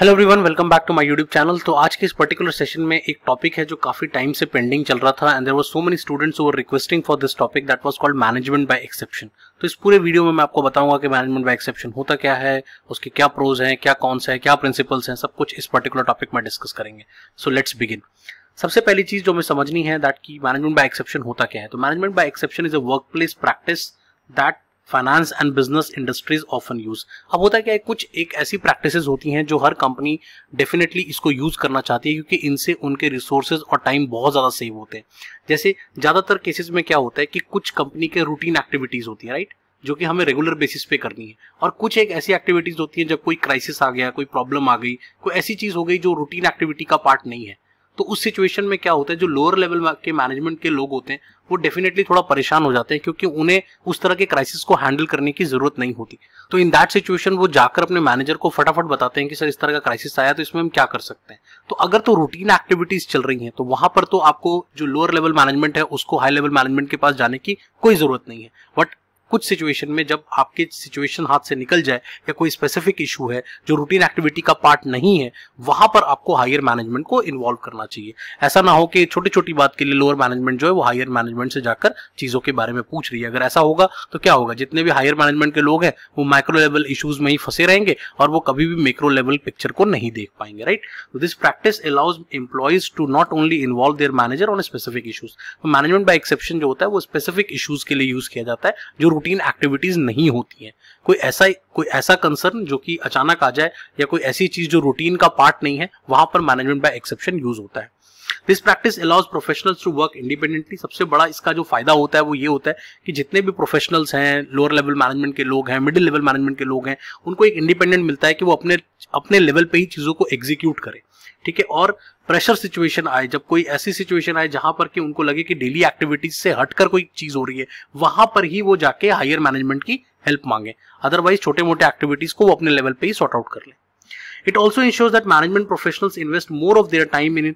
hello everyone welcome back to my YouTube channel तो आज के इस पर्टिकुलर सेशन में एक टॉपिक है जो काफी टाइम से पेंडिंग चल रहा था and there was so many students were requesting for this topic that was called management by exception तो इस पूरे वीडियो में मैं आपको बताऊंगा कि मैनेजमेंट बाय एक्सेप्शन होता क्या है उसके क्या प्रोज है क्या कॉन्स है क्या प्रिंसिपल्स हैं सब कुछ इस पर्टिकुलर टॉपिक में डिस्कस करेंगे सो लेट्स बिगिन सबसे पहली चीज जो हमें समझनी है दैट की मैनेजमेंट बाय एक्सेप्शन होता क्या है तो management by exception is a work place practice that finance and business industries often use अब होता है क्या है कुछ एक ऐसी प्रैक्टिसेस होती हैं जो हर कंपनी डेफिनेटली इसको यूज करना चाहती है क्योंकि इनसे उनके रिसोर्सेज और टाइम बहुत ज़्यादा सेव होते हैं जैसे ज़्यादातर केसेस में क्या होता है कि कुछ कंपनी के रूटीन एक्टिविटीज़ होती है राइट जो कि हमें रेगुलर बेसिस पे करनी है और कुछ एक ऐसी एक्टिविटीज़ होती है जब कोई क्राइसिस आ गया कोई प्रॉब्लम आ गई कोई ऐसी चीज़ हो गई जो रूटीन एक्टिविटी का पार्ट नहीं है तो उस सिचुएशन में क्या होता है जो लोअर लेवल के मैनेजमेंट के लोग होते हैं वो डेफिनेटली थोड़ा परेशान हो जाते हैं क्योंकि उन्हें उस तरह के क्राइसिस को हैंडल करने की जरूरत नहीं होती तो इन दैट सिचुएशन वो जाकर अपने मैनेजर को फटाफट बताते हैं कि सर इस तरह का क्राइसिस आया तो इसमें हम क्या कर सकते हैं तो अगर तो रूटीन एक्टिविटीज चल रही है तो वहां पर तो आपको जो लोअर लेवल मैनेजमेंट है उसको हाई लेवल मैनेजमेंट के पास जाने की कोई जरूरत नहीं है बट कुछ सिचुएशन में जब आपके सिचुएशन हाथ से निकल जाए या कोई स्पेसिफिक इशू है जो रूटीन एक्टिविटी का पार्ट नहीं है वहां पर आपको हायर मैनेजमेंट को इन्वॉल्व करना चाहिए ऐसा ना हो कि छोटी छोटी बात के लिए लोअर मैनेजमेंट जो है वो हायर मैनेजमेंट से जाकर चीजों के बारे में पूछ रही है अगर ऐसा होगा तो क्या होगा जितने भी हायर मैनेजमेंट के लोग हैं वो माइक्रो लेवल इशूज में ही फंसे रहेंगे और वो कभी भी माइक्रो लेवल पिक्चर को नहीं देख पाएंगे right this practice allows employees to not only involve their manager on specific issues management by exception जो होता है वो स्पेसिफिक इशूज के लिए यूज किया जाता है जो रूटीन एक्टिविटीज नहीं होती हैं कोई ऐसा कोई ऐसा कंसर्न जो कि अचानक आ जाए या कोई ऐसी चीज जो रूटीन का पार्ट नहीं है वहां पर मैनेजमेंट बाय एक्सेप्शन यूज होता है this practice allows professionals to work independently सबसे बड़ा इसका जो फायदा होता है वो ये होता है कि जितने भी प्रोफेशनल्स हैं लोअर लेवल मैनेजमेंट के लोग हैं मिडिल लेवल मैनेजमेंट के लोग हैं उनको एक इंडिपेंडेंट मिलता है कि वो अपने अपने लेवल पे ही चीज़ों को एग्जीक्यूट करें ठीक है और प्रेशर सिचुएशन आए जब कोई ऐसी सिचुएशन आए जहां पर कि उनको लगे कि डेली एक्टिविटीज से हटकर कोई चीज हो रही है वहां पर ही वो जाके हायर मैनेजमेंट की हेल्प मांगे अदरवाइज छोटे मोटे एक्टिविटीज को वो अपने लेवल पे ही सॉर्ट आउट कर लें It also ensures that management professionals invest more of their time in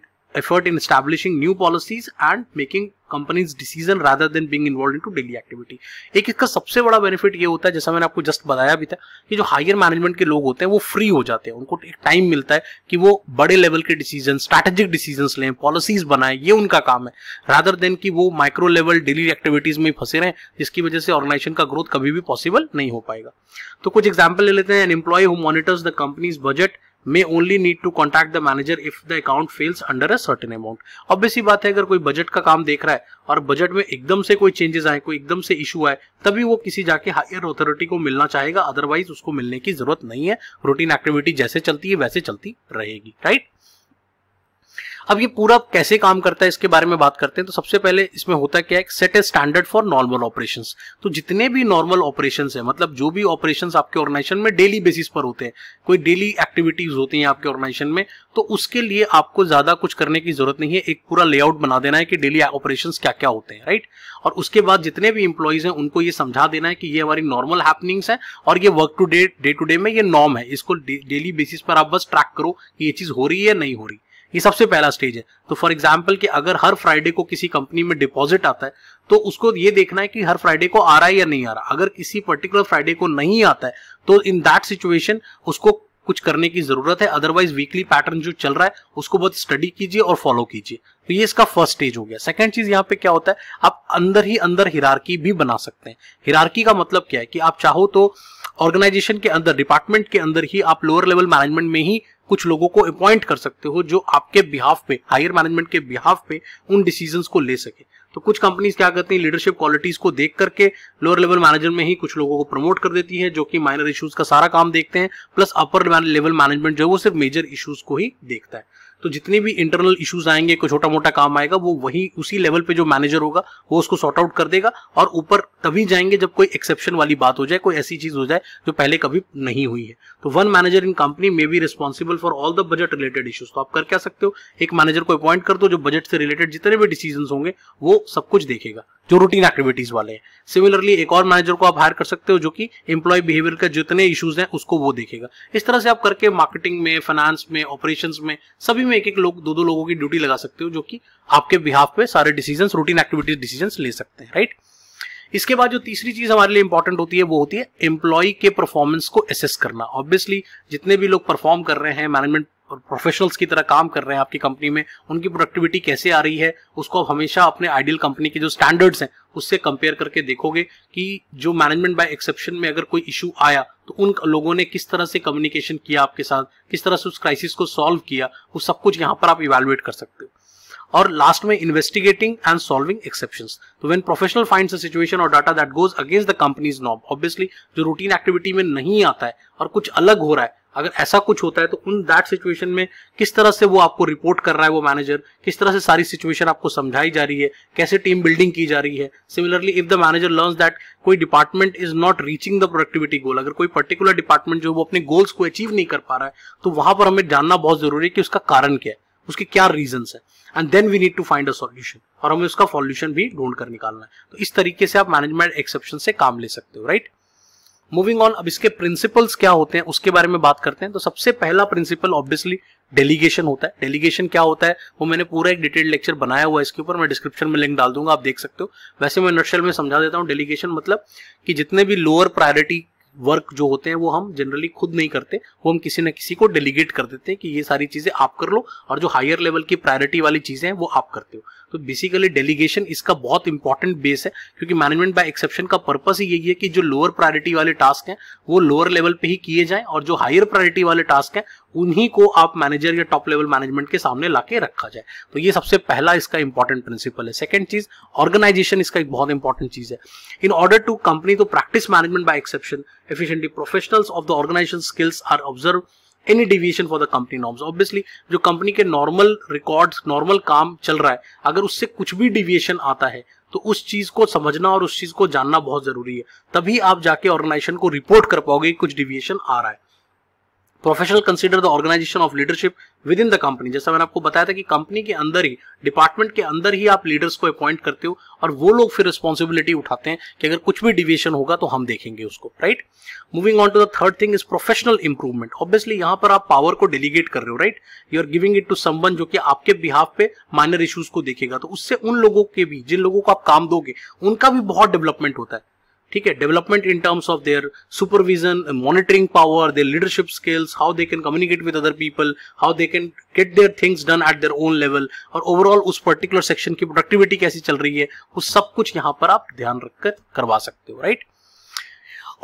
effort in establishing new policies and making companies decision rather than being involve into daily activity एक इसका सबसे बड़ा benefit ये होता है जैसा मैंने आपको जस्ट बताया भी था कि जो हायर मैनेजमेंट के लोग होते हैं वो फ्री हो जाते हैं उनको एक टाइम मिलता है कि वो बड़े लेवल के डिसीजन स्ट्रैटेजिक डिसीजन लें पॉलिसीज बनाए ये उनका काम है रादर देन कि वो माइक्रो लेवल डेली एक्टिविटीज में फंसे रहें जिसकी वजह से ऑर्गेनाइजेशन का ग्रोथ कभी भी पॉसिबल नहीं हो पाएगा तो कुछ एग्जाम्पल ले लेते हैं an employee who monitors the company's budget only need to contact the manager if the account falls under a a amount अब ऑब्वियसली बात है अगर कोई बजट का काम देख रहा है और बजट में एकदम से कोई चेंजेस आए कोई एकदम से इशू आए तभी वो किसी जाके हायर अथॉरिटी को मिलना चाहेगा अदरवाइज उसको मिलने की जरूरत नहीं है रूटीन एक्टिविटी जैसे चलती है वैसे चलती रहेगी राइट अब ये पूरा कैसे काम करता है इसके बारे में बात करते हैं तो सबसे पहले इसमें होता क्या है set a standard for normal operation तो जितने भी नॉर्मल ऑपरेशन है मतलब जो भी ऑपरेशन आपके ऑर्गेनाइजेशन में डेली बेसिस पर होते हैं कोई डेली एक्टिविटीज होती हैं आपके ऑर्गेनाइजेशन में तो उसके लिए आपको ज्यादा कुछ करने की जरूरत नहीं है एक पूरा लेआउट बना देना है कि डेली ऑपरेशन क्या क्या होते हैं राइट और उसके बाद जितने भी इंप्लॉइज हैं उनको ये समझा देना है कि ये हमारी नॉर्मल हैपनिंग्स है और ये work to day day to day में ये नॉर्म है इसको डेली बेसिस पर आप बस ट्रैक करो कि ये चीज हो रही है नहीं हो रही ये सबसे पहला स्टेज है तो फॉर एग्जाम्पल कि अगर हर फ्राइडे को किसी कंपनी में डिपॉजिट आता है तो उसको ये देखना है कि हर फ्राइडे को आ रहा है या नहीं आ रहा अगर किसी पर्टिकुलर फ्राइडे को नहीं आता है तो इन दैट सिचुएशन उसको कुछ करने की जरूरत है अदरवाइज वीकली पैटर्न जो चल रहा है उसको बहुत स्टडी कीजिए और फॉलो कीजिए तो ये इसका फर्स्ट स्टेज हो गया सेकंड चीज यहाँ पे क्या होता है आप अंदर ही अंदर हिरारकी भी बना सकते हैं हिरारकी का मतलब क्या है कि आप चाहो तो ऑर्गेनाइजेशन के अंदर डिपार्टमेंट के अंदर ही आप लोअर लेवल मैनेजमेंट में ही कुछ लोगों को अपॉइंट कर सकते हो जो आपके बिहाफ पे हायर मैनेजमेंट के बिहाफ पे उन डिसीजन को ले सके तो कुछ कंपनीज क्या करती हैं लीडरशिप क्वालिटीज को देख करके लोअर लेवल मैनेजर में ही कुछ लोगों को प्रमोट कर देती है जो कि माइनर इश्यूज का सारा काम देखते हैं प्लस अपर लेवल मैनेजमेंट जो है वो सिर्फ मेजर इश्यूज को ही देखता है तो जितने भी इंटरनल इश्यूज आएंगे कोई छोटा मोटा काम आएगा वो वही उसी लेवल पे जो मैनेजर होगा वो उसको सॉर्ट आउट कर देगा और ऊपर तभी जाएंगे जब कोई एक्सेप्शन वाली बात हो जाए कोई ऐसी चीज हो जाए जो पहले कभी नहीं हुई है तो one manager in company may be responsible for all the budget related issues तो आप कर क्या सकते हो एक मैनेजर को अपॉइंट कर दो जो बजट से रिलेटेड जितने भी डिसीजन होंगे वो सब कुछ देखेगा जो रूटीन एक्टिविटीज वाले हैं सिमिलरली एक और मैनेजर को आप हायर कर सकते हो जो कि एम्प्लॉय बिहेवियर का जितने इश्यूज हैं उसको वो देखेगा इस तरह से आप करके मार्केटिंग में फाइनेंस में ऑपरेशन में सभी में एक एक लोग दो दो लोगों की ड्यूटी लगा सकते हो जो कि आपके बिहाफ पे सारे डिसीजन रूटीन एक्टिविटीज डिसीजन ले सकते हैं राइट इसके बाद जो तीसरी चीज हमारे लिए इंपॉर्टेंट होती है वो होती है एम्प्लॉय के परफॉर्मेंस को एसेस करना ऑब्वियसली जितने भी लोग परफॉर्म कर रहे हैं मैनेजमेंट और प्रोफेशनल्स की तरह काम कर रहे हैं आपकी कंपनी में उनकी प्रोडक्टिविटी कैसे आ रही है उसको आप हमेशा अपने आइडियल कंपनी के जो स्टैंडर्ड्स हैं उससे कंपेयर करके देखोगे कि जो मैनेजमेंट बाय एक्सेप्शन में अगर कोई इशू आया तो उन लोगों ने किस तरह से कम्युनिकेशन किया आपके साथ किस तरह से उस क्राइसिस को सॉल्व किया वो सब कुछ यहाँ पर आप इवेलुएट कर सकते हो और लास्ट में इन्वेस्टिगेटिंग एंड सॉल्विंग एक्सेप्शन तो वेन प्रोफेशनल फाइंड सिचुएशन और data that goes against the company's नॉब ऑब्वियसली जो रूटीन एक्टिविटी में नहीं आता है और कुछ अलग हो रहा है अगर ऐसा कुछ होता है तो उन दैट सिचुएशन में किस तरह से वो आपको रिपोर्ट कर रहा है वो मैनेजर किस तरह से सारी सिचुएशन आपको समझाई जा रही है कैसे टीम बिल्डिंग की जा रही है similarly if the manager learn that कोई department is not reaching the productivity goal अगर कोई पर्टिकुलर डिपार्टमेंट जो वो अपने गोल्स को अचीव नहीं कर पा रहा है तो वहां पर हमें जानना बहुत जरूरी है कि उसका कारण क्या है उसके क्या रीजन है and then we need to find a solution और हमें उसका सोल्यूशन भी ढूंढ कर निकालना है तो इस तरीके से आप मैनेजमेंट एक्सेप्शन से काम ले सकते हो राइट मूविंग ऑन अब इसके प्रिंसिपल्स क्या होते हैं उसके बारे में बात करते हैं तो सबसे पहला प्रिंसिपल ऑब्वियसली डेलीगेशन होता है डेलीगेशन क्या होता है वो मैंने पूरा एक डिटेल्ड लेक्चर बनाया हुआ है इसके ऊपर मैं डिस्क्रिप्शन में लिंक डाल दूंगा आप देख सकते हो वैसे मैं नर्शल में समझा देता हूँ डेलीगेशन मतलब कि जितने भी लोअर प्रायोरिटी वर्क जो होते हैं वो हम जनरली खुद नहीं करते वो हम किसी न किसी को डेलीगेट कर देते हैं कि ये सारी चीजें आप कर लो और जो हायर लेवल की प्रायोरिटी वाली चीजें हैं वो आप करते हो तो बेसिकली डेलीगेशन इसका बहुत इंपॉर्टेंट बेस है क्योंकि मैनेजमेंट बाय एक्सेप्शन का पर्पस ही यही है कि जो लोअर प्रायोरिटी वाले टास्क हैं वो लोअर लेवल पे ही किए जाएं और जो हायर प्रायोरिटी वाले टास्क हैं उन्हीं को आप मैनेजर या टॉप लेवल मैनेजमेंट के सामने लाके रखा जाए तो ये सबसे पहला इसका इंपॉर्टेंट प्रिंसिपल है सेकंड चीज ऑर्गेनाइजेशन इसका एक बहुत इंपॉर्टेंट चीज है in order to company to practice management by exception efficiently professionals of the organisation skills are observe any deviation for the company norms obviously जो कंपनी के नॉर्मल रिकॉर्ड नॉर्मल काम चल रहा है अगर उससे कुछ भी डिविएशन आता है तो उस चीज को समझना और उस चीज को जानना बहुत जरूरी है तभी आप जाके ऑर्गेनाइजेशन को रिपोर्ट कर पाओगे कुछ डिविएशन आ रहा है professional consider the organisation of leadership within the company जैसा मैंने आपको बताया था कि कंपनी के अंदर ही डिपार्टमेंट के अंदर ही आप लीडर्स को अपॉइंट करते हो और वो लोग फिर रिस्पॉन्सिबिलिटी उठाते हैं कि अगर कुछ भी डिविएशन होगा तो हम देखेंगे उसको right moving on to the third thing is professional improvement obviously यहाँ पर आप पावर को डेलीगेट कर रहे हो right you are giving it to someone जो कि आपके बिहाफ पे माइनर इश्यूज को देखेगा तो उससे उन लोगों के भी जिन लोगों को आप काम दोगे उनका भी बहुत डेवलपमेंट होता है ठीक है development in terms of their supervision monitoring power their leadership skills how they can communicate with other people how they can get their things done at their own level और ओवरऑल उस particular section की productivity कैसी चल रही है वो सब कुछ यहां पर आप ध्यान रखकर करवा सकते हो राइट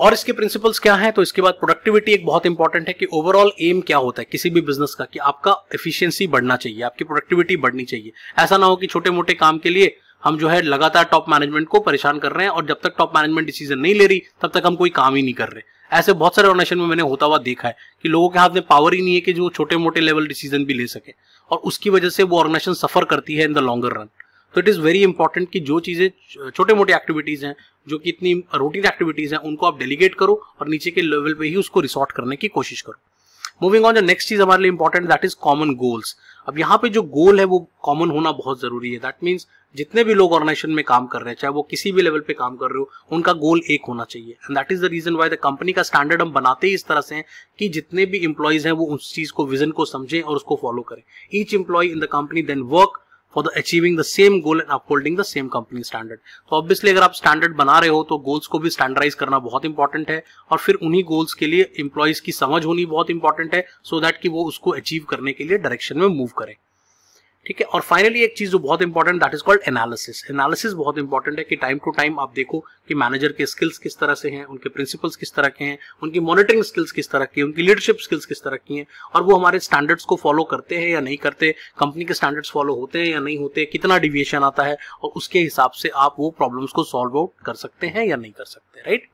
और इसके प्रिंसिपल्स क्या हैं तो इसके बाद प्रोडक्टिविटी एक बहुत इंपॉर्टेंट है कि ओवरऑल एम क्या होता है किसी भी बिजनेस का कि आपका एफिशिएंसी बढ़ना चाहिए आपकी प्रोडक्टिविटी बढ़नी चाहिए ऐसा ना हो कि छोटे मोटे काम के लिए हम जो है लगातार टॉप मैनेजमेंट को परेशान कर रहे हैं और जब तक टॉप मैनेजमेंट डिसीजन नहीं ले रही तब तक हम कोई काम ही नहीं कर रहे ऐसे बहुत सारे ऑर्गेनाइजेशन में मैंने होता हुआ देखा है कि लोगों के हाथ में पावर ही नहीं है कि जो छोटे मोटे लेवल डिसीजन भी ले सके और उसकी वजह से वो ऑर्गेनाइजेशन सफर करती है इन द लॉन्गर रन तो इट इज़ वेरी इंपॉर्टेंट कि जो चीज़ें छोटे मोटे एक्टिविटीज़ हैं जो कि इतनी रूटीन एक्टिविटीज़ हैं उनको आप डेलीगेट करो और नीचे के लेवल पे ही उसको रिसॉर्ट करने की कोशिश करो मूविंग ऑन जो नेक्स्ट चीज हमारे लिए important that is common goals अब यहाँ पे जो गोल है वो कॉमन होना बहुत जरूरी है दैट मीन्स जितने भी लोग ऑर्गेनाइजेशन में काम कर रहे हैं चाहे वो किसी भी लेवल पे काम कर रहे हो उनका गोल एक होना चाहिए and that is the reason why the company का स्टैंडर्ड हम बनाते ही इस तरह से हैं कि जितने भी इंप्लॉयज हैं वो उस चीज को विजन को समझें और उसको फॉलो करें each employee in the company then work for the achieving the same goal and upholding the same company standard तो ऑब्वियसली अगर आप स्टैंडर्ड बना रहे हो तो गोल्स को भी स्टैंडर्डाइज करना बहुत इंपॉर्टेंट है और फिर उन्हीं गोल्स के लिए इंप्लॉयज की समझ होनी बहुत इंपॉर्टेंट है सो so दैट कि वो उसको अचीव करने के लिए डायरेक्शन में मूव करें ठीक है और फाइनली एक चीज जो बहुत important that is called analysis analysis बहुत इंपॉर्टेंट है कि टाइम टू टाइम आप देखो कि मैनेजर के स्किल्स किस तरह से हैं उनके प्रिंसिपल्स किस तरह के हैं उनकी मॉनिटरिंग स्किल्स किस तरह की उनकी लीडरशिप स्किल्स किस तरह की हैं और वो हमारे स्टैंडर्ड्स को फॉलो करते हैं या नहीं करते कंपनी के स्टैंडर्ड्स फॉलो होते हैं या नहीं होते कितना डिविएशन आता है और उसके हिसाब से आप वो प्रॉब्लम्स को सॉल्व आउट कर सकते हैं या नहीं कर सकते राइट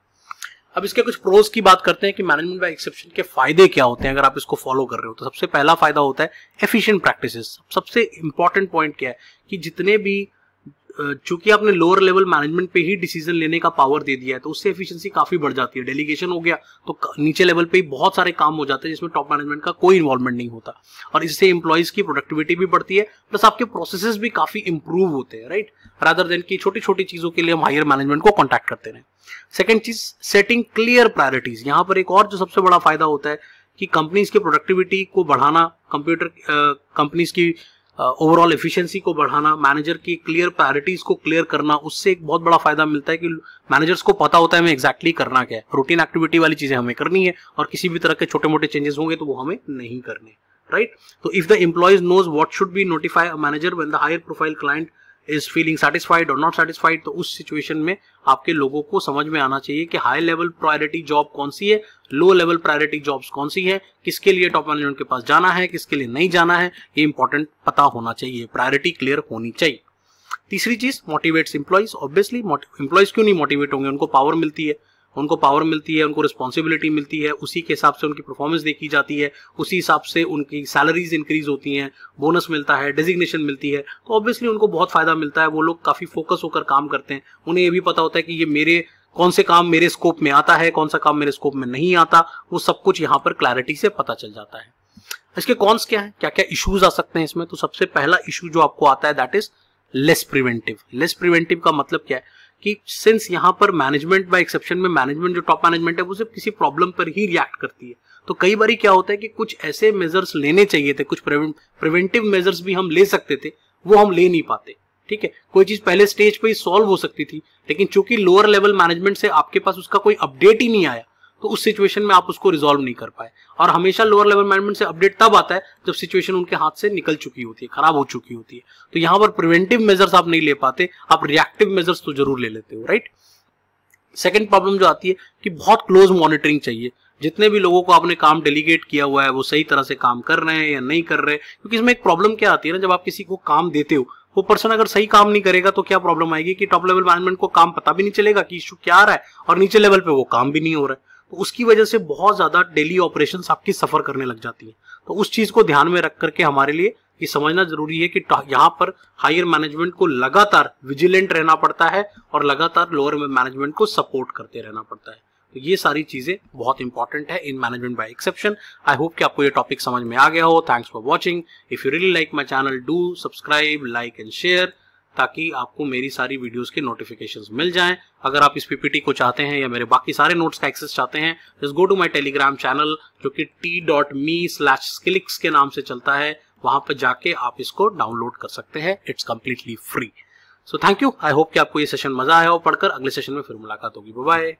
अब इसके कुछ प्रोज की बात करते हैं कि मैनेजमेंट बाय एक्सेप्शन के फायदे क्या होते हैं अगर आप इसको फॉलो कर रहे हो तो सबसे पहला फायदा होता है एफिशिएंट प्रैक्टिसेस सबसे इंपॉर्टेंट पॉइंट क्या है कि जितने भी चूंकि आपने लोअर लेवल मैनेजमेंट पे ही डिसीजन लेने का पावर दे दिया है तो उससे एफिशिएंसी काफी बढ़ जाती है डेलीगेशन हो गया तो नीचे लेवल पे ही बहुत सारे काम हो जाते हैं जिसमें टॉप मैनेजमेंट का कोई इन्वॉल्वमेंट नहीं होता और इससे इंप्लॉयज की प्रोडक्टिविटी भी बढ़ती है प्लस आपके प्रोसेसेस भी काफी इंप्रूव होते हैं राइट रादर देन की छोटी छोटी चीजों के लिए हम हायर मैनेजमेंट को कॉन्टैक्ट करते रहे सेकेंड चीज सेटिंग क्लियर प्रायोरिटीज यहाँ पर एक और जो सबसे बड़ा फायदा होता है कि कंपनीज के प्रोडक्टिविटी को बढ़ाना कंप्यूटर कंपनीज की ओवरऑल एफिशिएंसी को बढ़ाना मैनेजर की क्लियर प्रायोरिटीज को क्लियर करना उससे एक बहुत बड़ा फायदा मिलता है कि मैनेजर्स को पता होता है हमें एग्जैक्टली exactly करना क्या है रूटीन एक्टिविटी वाली चीजें हमें करनी है और किसी भी तरह के छोटे मोटे चेंजेस होंगे तो वो हमें नहीं करने राइट तो if the employees knows what should be notify manager when the higher profile client is feeling satisfied और नॉट सेटिस्फाइड तो उस सिचुएशन में आपके लोगों को समझ में आना चाहिए कि हाई लेवल प्रायोरिटी जॉब कौन सी है लो लेवल प्रायोरिटी जॉब्स कौन सी है किसके लिए टॉप मैनेजमेंट के पास जाना है किसके लिए नहीं जाना है ये इंपॉर्टेंट पता होना चाहिए प्रायोरिटी क्लियर होनी चाहिए तीसरी चीज मोटिवेट्स इंप्लॉइज ऑब्वियसली इंप्लॉइज क्यों नहीं मोटिवेट होंगे उनको पावर मिलती है उनको पावर मिलती है उनको रिस्पॉन्सिबिलिटी मिलती है उसी के हिसाब से उनकी परफॉर्मेंस देखी जाती है उसी हिसाब से उनकी सैलरीज इंक्रीज होती हैं बोनस मिलता है डेजिग्नेशन मिलती है तो ऑब्वियसली उनको बहुत फायदा मिलता है वो लोग काफ़ी फोकस होकर काम करते हैं उन्हें ये भी पता होता है कि ये मेरे कौन से काम मेरे स्कोप में आता है कौन सा काम मेरे स्कोप में नहीं आता वो सब कुछ यहाँ पर क्लैरिटी से पता चल जाता है इसके कॉन्स क्या है क्या क्या इश्यूज आ सकते हैं इसमें तो सबसे पहला इशू जो आपको आता है that is less preventive less preventive का मतलब क्या है कि सिंस यहाँ पर मैनेजमेंट बाय एक्सेप्शन में मैनेजमेंट जो टॉप मैनेजमेंट है वो सिर्फ किसी प्रॉब्लम पर ही रिएक्ट करती है तो कई बार क्या होता है कि कुछ ऐसे मेजर्स लेने चाहिए थे कुछ प्रिवेंटिव मेजर्स भी हम ले सकते थे वो हम ले नहीं पाते ठीक है कोई चीज पहले स्टेज पर ही सॉल्व हो सकती थी लेकिन चूंकि लोअर लेवल मैनेजमेंट से आपके पास उसका कोई अपडेट ही नहीं आया तो उस सिचुएशन में आप उसको रिजोल्व नहीं कर पाए और हमेशा लोअर लेवल मैनेजमेंट से अपडेट तब आता है जब सिचुएशन उनके हाथ से निकल चुकी होती है खराब हो चुकी होती है तो यहाँ पर प्रिवेंटिव मेजर्स आप नहीं ले पाते आप रिएक्टिव मेजर्स तो जरूर ले लेते हो राइट सेकेंड प्रॉब्लम जो आती है कि बहुत क्लोज मॉनिटरिंग चाहिए जितने भी लोगों को आपने काम डेलीगेट किया हुआ है वो सही तरह से काम कर रहे हैं या नहीं कर रहे हैं क्योंकि इसमें एक प्रॉब्लम क्या आती है ना जब आप किसी को काम देते हो वो पर्सन अगर सही काम नहीं करेगा तो क्या प्रॉब्लम आएगी कि टॉप लेवल मैनेजमेंट को काम पता भी नहीं चलेगा कि इश्यू क्या आ रहा है और नीचे लेवल पे वो काम भी नहीं हो रहा है तो उसकी वजह से बहुत ज़्यादा डेली ऑपरेशन आपकी सफ़र करने लग जाती है तो उस चीज़ को ध्यान में रख करके हमारे लिए ये समझना जरूरी है कि यहाँ पर हायर मैनेजमेंट को लगातार विजिलेंट रहना पड़ता है और लगातार लोअर मैनेजमेंट को सपोर्ट करते रहना पड़ता है तो ये सारी चीज़ें बहुत इंपॉर्टेंट है in management by exception I hope कि आपको ये टॉपिक समझ में आ गया हो thanks for watching if you really like my channel do subscribe like and share ताकि आपको मेरी सारी वीडियोस के नोटिफिकेशंस मिल जाएं अगर आप इस पीपीटी को चाहते हैं या मेरे बाकी सारे नोट्स का एक्सेस चाहते हैं just go to my Telegram channel जो कि t dot me slash Skillics के नाम से चलता है वहां पर जाके आप इसको डाउनलोड कर सकते हैं it's completely free so thank you I hope कि आपको ये सेशन मजा आया हो पढ़कर अगले सेशन में फिर मुलाकात होगी बाय